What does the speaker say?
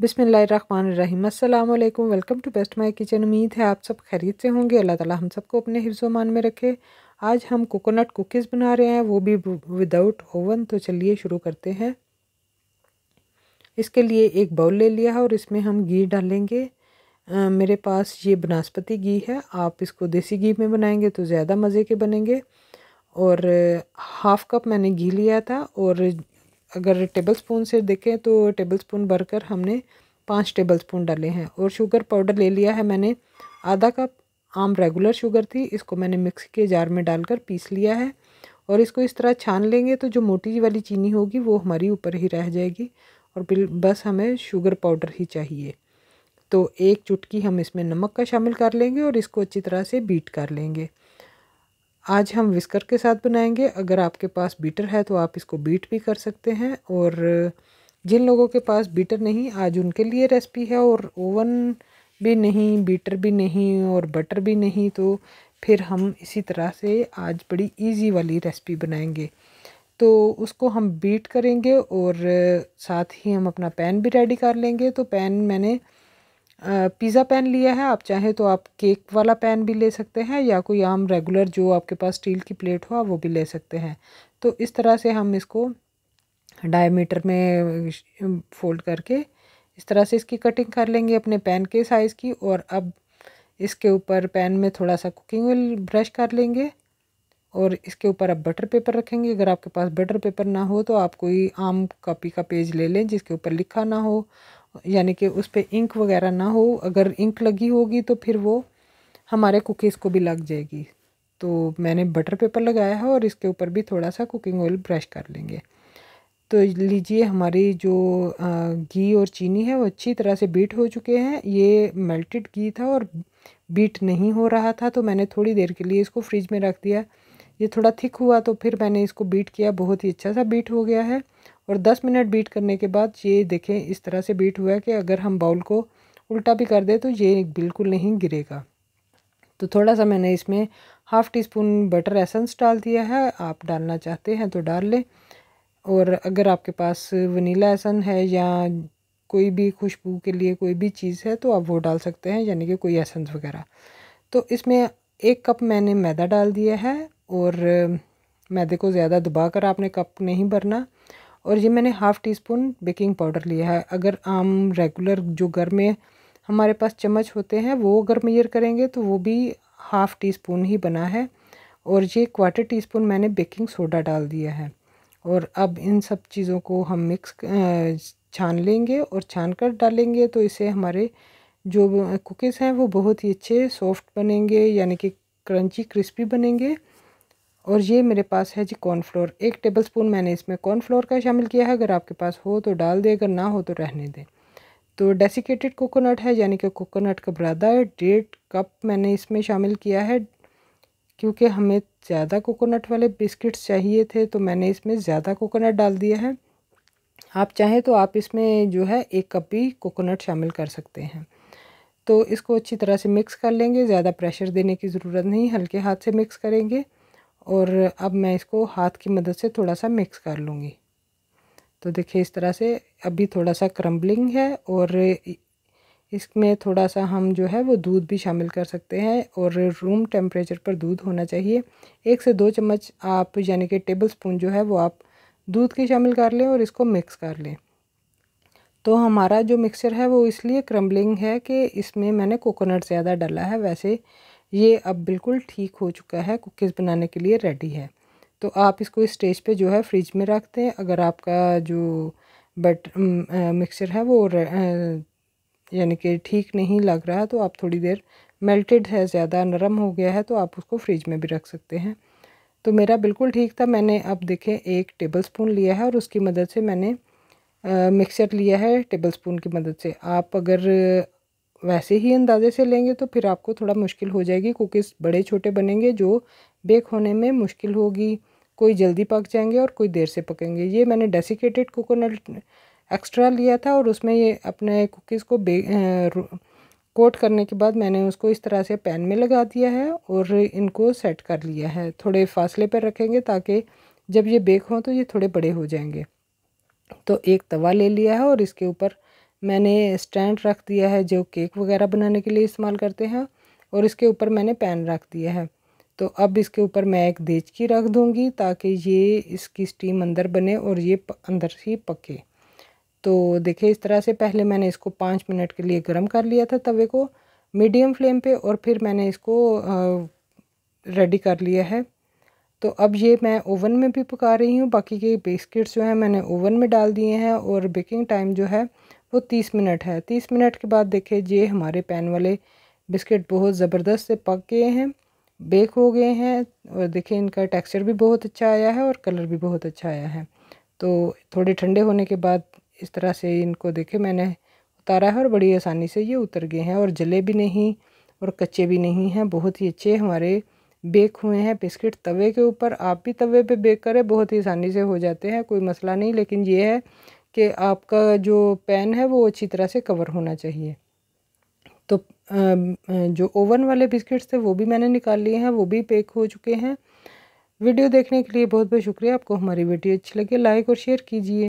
बिसमीम अल्लाम welcome to best my kitchen उम्मीद है आप सब खरीद से होंगे अल्लाह ताला हम सबको अपने हिफ्ज़ मान में रखे आज हम कोकोनट कुकीज़ बना रहे हैं वो भी विदाउट ओवन तो चलिए शुरू करते हैं इसके लिए एक बाउल ले लिया है और इसमें हम घी डालेंगे आ, मेरे पास ये बनस्पति घी है आप इसको देसी घी में बनाएंगे तो ज़्यादा मज़े के बनेंगे और हाफ़ कप मैंने घी लिया था और अगर टेबल स्पून से देखें तो टेबल स्पून भरकर हमने पाँच टेबल स्पून डाले हैं और शुगर पाउडर ले लिया है मैंने आधा कप आम रेगुलर शुगर थी इसको मैंने मिक्सी के जार में डालकर पीस लिया है और इसको इस तरह छान लेंगे तो जो मोटी वाली चीनी होगी वो हमारी ऊपर ही रह जाएगी और बस हमें शुगर पाउडर ही चाहिए तो एक चुटकी हम इसमें नमक का शामिल कर लेंगे और इसको अच्छी तरह से बीट कर लेंगे आज हम विस्कर के साथ बनाएंगे अगर आपके पास बीटर है तो आप इसको बीट भी कर सकते हैं और जिन लोगों के पास बीटर नहीं आज उनके लिए रेसिपी है और ओवन भी नहीं बीटर भी नहीं और बटर भी नहीं तो फिर हम इसी तरह से आज बड़ी इजी वाली रेसिपी बनाएंगे तो उसको हम बीट करेंगे और साथ ही हम अपना पैन भी रेडी कर लेंगे तो पैन मैंने पिज़्ज़ा पैन लिया है आप चाहे तो आप केक वाला पैन भी ले सकते हैं या कोई आम रेगुलर जो आपके पास स्टील की प्लेट हो वो भी ले सकते हैं तो इस तरह से हम इसको डायमीटर में फोल्ड करके इस तरह से इसकी कटिंग कर लेंगे अपने पैन के साइज़ की और अब इसके ऊपर पैन में थोड़ा सा कुकिंग ऑयल ब्रश कर लेंगे और इसके ऊपर आप बटर पेपर रखेंगे अगर आपके पास बटर पेपर ना हो तो आप कोई आम कॉपी का पेज ले लें जिसके ऊपर लिखा ना हो यानी कि उस पर इंक वगैरह ना हो अगर इंक लगी होगी तो फिर वो हमारे कुकीज़ को भी लग जाएगी तो मैंने बटर पेपर लगाया है और इसके ऊपर भी थोड़ा सा कुकिंग ऑयल ब्रश कर लेंगे तो लीजिए हमारी जो घी और चीनी है वो अच्छी तरह से बीट हो चुके हैं ये मेल्टेड घी था और बीट नहीं हो रहा था तो मैंने थोड़ी देर के लिए इसको फ्रिज में रख दिया ये थोड़ा थिक हुआ तो फिर मैंने इसको बीट किया बहुत ही अच्छा सा बीट हो गया है और 10 मिनट बीट करने के बाद ये देखें इस तरह से बीट हुआ है कि अगर हम बाउल को उल्टा भी कर दें तो ये बिल्कुल नहीं गिरेगा तो थोड़ा सा मैंने इसमें half teaspoon butter essence डाल दिया है आप डालना चाहते हैं तो डाल लें और अगर आपके पास वनीला एसन है या कोई भी खुशबू के लिए कोई भी चीज़ है तो आप वो डाल सकते हैं यानी कि कोई एसेंस वगैरह तो इसमें एक कप मैंने मैदा डाल दिया है और मैदे को ज़्यादा दबा कर आपने कप नहीं भरना और ये मैंने half teaspoon baking powder लिया है अगर आम रेगुलर जो घर में हमारे पास चम्मच होते हैं वो अगर मेयर करेंगे तो वो भी हाफ़ टी स्पून ही बना है और ये क्वार्टर टी स्पून मैंने बेकिंग सोडा डाल दिया है और अब इन सब चीज़ों को हम मिक्स छान लेंगे और छान कर डालेंगे तो इसे हमारे जो कुकीज़ हैं वो बहुत ही अच्छे सॉफ्ट बनेंगे यानी कि क्रंची क्रिस्पी बनेंगे और ये मेरे पास है जी कॉर्नफ्लोर एक टेबल स्पून मैंने इसमें कॉर्नफ्लोर का शामिल किया है अगर आपके पास हो तो डाल दें अगर ना हो तो रहने दें तो डेसिकेटेड कोकोनट है यानी कि कोकोनट का है डेढ़ कप मैंने इसमें शामिल किया है क्योंकि हमें ज़्यादा कोकोनट वाले बिस्किट्स चाहिए थे तो मैंने इसमें ज़्यादा कोकोनट डाल दिया है आप चाहें तो आप इसमें जो है एक कप भी कोकोनट शामिल कर सकते हैं तो इसको अच्छी तरह से मिक्स कर लेंगे ज़्यादा प्रेशर देने की ज़रूरत नहीं हल्के हाथ से मिक्स करेंगे और अब मैं इसको हाथ की मदद से थोड़ा सा मिक्स कर लूँगी तो देखिए इस तरह से अभी थोड़ा सा क्रम्बलिंग है और इसमें थोड़ा सा हम जो है वो दूध भी शामिल कर सकते हैं और रूम टेम्परेचर पर दूध होना चाहिए एक से दो चम्मच आप यानी कि टेबल स्पून जो है वो आप दूध की शामिल कर लें और इसको मिक्स कर लें तो हमारा जो मिक्सचर है वो इसलिए क्रम्बलिंग है कि इसमें मैंने कोकोनट ज़्यादा डाला है वैसे ये अब बिल्कुल ठीक हो चुका है कुकीज़ बनाने के लिए रेडी है तो आप इसको इस स्टेज पे जो है फ्रिज में रख दें अगर आपका जो बट मिक्सचर है वो यानी कि ठीक नहीं लग रहा तो आप थोड़ी देर मेल्टेड है ज़्यादा नरम हो गया है तो आप उसको फ्रिज में भी रख सकते हैं तो मेरा बिल्कुल ठीक था मैंने अब देखें एक टेबल स्पून लिया है और उसकी मदद से मैंने मिक्सर लिया है टेबल स्पून की मदद से आप अगर वैसे ही अंदाजे से लेंगे तो फिर आपको थोड़ा मुश्किल हो जाएगी कुकीज़ बड़े छोटे बनेंगे जो बेक होने में मुश्किल होगी कोई जल्दी पक जाएंगे और कोई देर से पकेंगे ये मैंने डेसिकेटेड कोकोनट एक्स्ट्रा लिया था और उसमें ये अपने कुकीज़ को बे कोट करने के बाद मैंने उसको इस तरह से पैन में लगा दिया है और इनको सेट कर लिया है थोड़े फासले पर रखेंगे ताकि जब ये बेक हों तो ये थोड़े बड़े हो जाएंगे तो एक तवा ले लिया है और इसके ऊपर मैंने स्टैंड रख दिया है जो केक वगैरह बनाने के लिए इस्तेमाल करते हैं और इसके ऊपर मैंने पैन रख दिया है तो अब इसके ऊपर मैं एक देचकी रख दूँगी ताकि ये इसकी स्टीम अंदर बने और ये अंदर ही पके तो देखिए इस तरह से पहले मैंने इसको पाँच मिनट के लिए गर्म कर लिया था तवे को मीडियम फ्लेम पे और फिर मैंने इसको रेडी कर लिया है तो अब ये मैं ओवन में भी पका रही हूँ बाकी के बिस्किट्स जो हैं मैंने ओवन में डाल दिए हैं और बेकिंग टाइम जो है वो तीस मिनट है तीस मिनट के बाद देखिए ये हमारे पैन वाले बिस्किट बहुत ज़बरदस्त से पक गए हैं बेक हो गए हैं और देखिए इनका टेक्सचर भी बहुत अच्छा आया है और कलर भी बहुत अच्छा आया है तो थोड़े ठंडे होने के बाद इस तरह से इनको देखे मैंने उतारा है और बड़ी आसानी से ये उतर गए हैं और जले भी नहीं और कच्चे भी नहीं हैं बहुत ही अच्छे हमारे बेक हुए हैं बिस्किट तवे के ऊपर आप भी तवे पे बेक करें बहुत ही आसानी से हो जाते हैं कोई मसला नहीं लेकिन ये है कि आपका जो पैन है वो अच्छी तरह से कवर होना चाहिए तो जो ओवन वाले बिस्किट्स थे वो भी मैंने निकाल लिए हैं वो भी पैक हो चुके हैं वीडियो देखने के लिए बहुत बहुत शुक्रिया आपको हमारी वीडियो अच्छी लगी लाइक और शेयर कीजिए